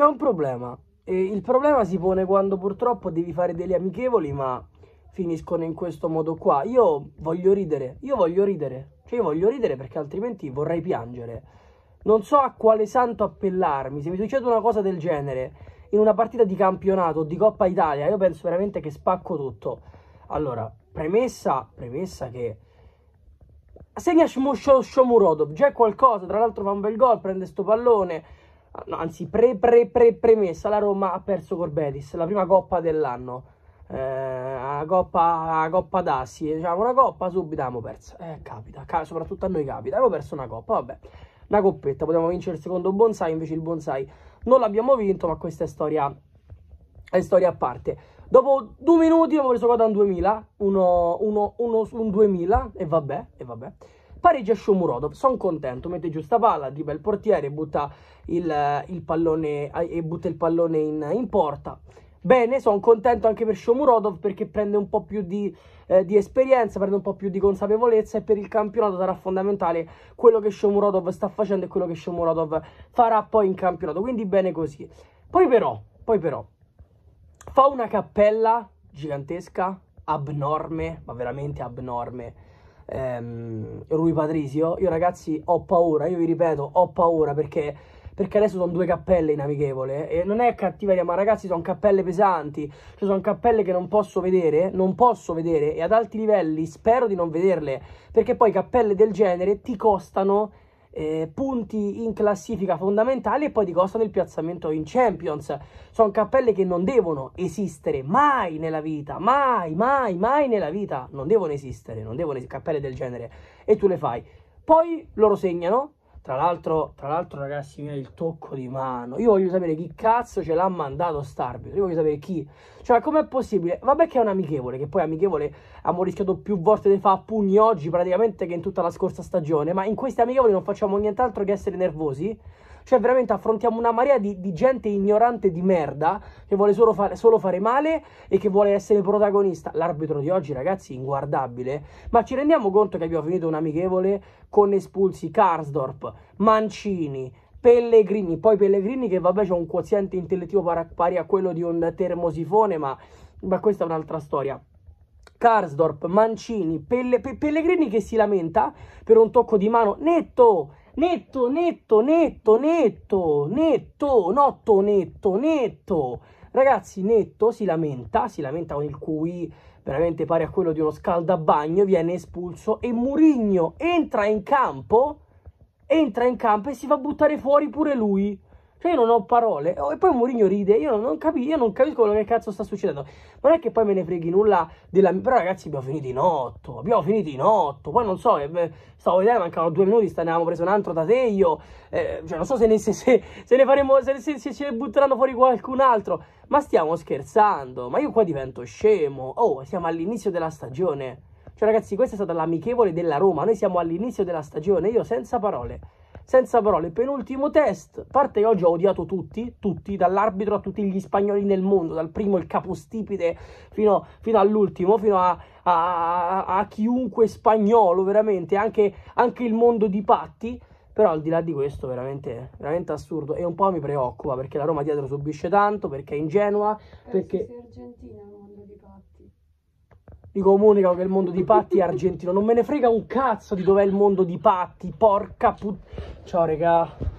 C'è un problema. E il problema si pone quando purtroppo devi fare degli amichevoli, ma finiscono in questo modo qua. Io voglio ridere, io voglio ridere. Cioè io voglio ridere perché altrimenti vorrei piangere. Non so a quale santo appellarmi. Se mi succede una cosa del genere in una partita di campionato di Coppa Italia, io penso veramente che spacco tutto. Allora, premessa, premessa che segna Shomurodov, già è qualcosa, tra l'altro fa un bel gol, prende sto pallone no, anzi pre, pre, pre, premessa, la Roma ha perso Corbetis, la prima coppa dell'anno, eh, la coppa, coppa d'Assi, diciamo una coppa subito abbiamo perso, eh, capita, ca- soprattutto a noi capita, abbiamo perso una coppa, vabbè, una coppetta, potevamo vincere il secondo bonsai, invece il bonsai non l'abbiamo vinto, ma questa è storia, è storia a parte. Dopo due minuti abbiamo preso quota un 2000, uno, uno, uno, un 2000 e vabbè, e vabbè. Pareggia Shomurodov, sono contento, mette giù sta palla, dribbla il portiere, butta il, eh, il pallone, eh, e butta il pallone in, in porta. Bene, sono contento anche per Shomurodov perché prende un po' più di, eh, di, esperienza, prende un po' più di consapevolezza e per il campionato sarà fondamentale quello che Shomurodov sta facendo e quello che Shomurodov farà poi in campionato, quindi bene così. Poi però, poi però, fa una cappella gigantesca, abnorme, ma veramente abnorme, ehm, Rui Patrizio, io ragazzi ho paura, io vi ripeto, ho paura perché, perché adesso sono due cappelle inamichevole eh, e non è cattiveria, ma ragazzi sono cappelle pesanti, cioè sono cappelle che non posso vedere, non posso vedere e ad alti livelli spero di non vederle, perché poi cappelle del genere ti costano eh, punti in classifica fondamentali e poi ti costano il piazzamento in Champions. Sono cappelle che non devono esistere mai nella vita, mai, mai, mai nella vita. Non devono esistere, non devono esistere cappelle del genere. E tu le fai. Poi loro segnano, tra l'altro, tra l'altro, ragazzi, viene il tocco di mano. Io voglio sapere chi cazzo ce l'ha mandato Starbio. Io voglio sapere chi. Cioè, com'è possibile? Vabbè che è un amichevole, che poi amichevole abbiamo rischiato più volte di fare pugni oggi praticamente che in tutta la scorsa stagione, ma in questi amichevoli non facciamo nient'altro che essere nervosi. Cioè, veramente affrontiamo una marea di, di gente ignorante di merda che vuole solo fare, solo fare male e che vuole essere protagonista. L'arbitro di oggi, ragazzi, inguardabile. Ma ci rendiamo conto che abbiamo finito un amichevole con espulsi Karsdorp, Mancini, Pellegrini, poi Pellegrini che vabbè c'è un quoziente intellettivo pari a quello di un termosifone, ma, ma questa è un'altra storia. Karsdorp, Mancini, Pelle, Pe, Pellegrini che si lamenta per un tocco di mano netto netto, netto, netto, netto, netto, notto, netto, netto. Ragazzi, netto si lamenta, si lamenta con il cui veramente pare a quello di uno scaldabagno, viene espulso e Murigno entra in campo, entra in campo e si fa buttare fuori pure lui. Cioè io non ho parole. Oh, e poi Mourinho ride. Io non, capi, io non capisco quello che cazzo sta succedendo. Ma non è che poi me ne freghi nulla della... Però ragazzi abbiamo finito in otto. Abbiamo finito in otto. Poi non so, eh, stavo vedendo, mancavano due minuti, ne avevamo preso un altro da Tateio. Eh, cioè non so se ne, se, se, se ne faremo... Se, se, se ce ne butteranno fuori qualcun altro. Ma stiamo scherzando. Ma io qua divento scemo. Oh, siamo all'inizio della stagione. Cioè ragazzi, questa è stata l'amichevole della Roma. Noi siamo all'inizio della stagione. Io senza parole. Senza parole, penultimo test. Parte che oggi ho odiato tutti, tutti, dall'arbitro a tutti gli spagnoli nel mondo, dal primo il capostipite fino, fino all'ultimo, fino a, a, a, chiunque spagnolo, veramente, anche, anche il mondo di Patti. Però al di là di questo, veramente, veramente assurdo. E un po' mi preoccupa perché la Roma dietro subisce tanto, perché è ingenua, eh, perché... Argentina. Vi comunicano che il mondo di Patti è argentino. Non me ne frega un cazzo di dov'è il mondo di Patti. Porca puttana. Ciao, regà.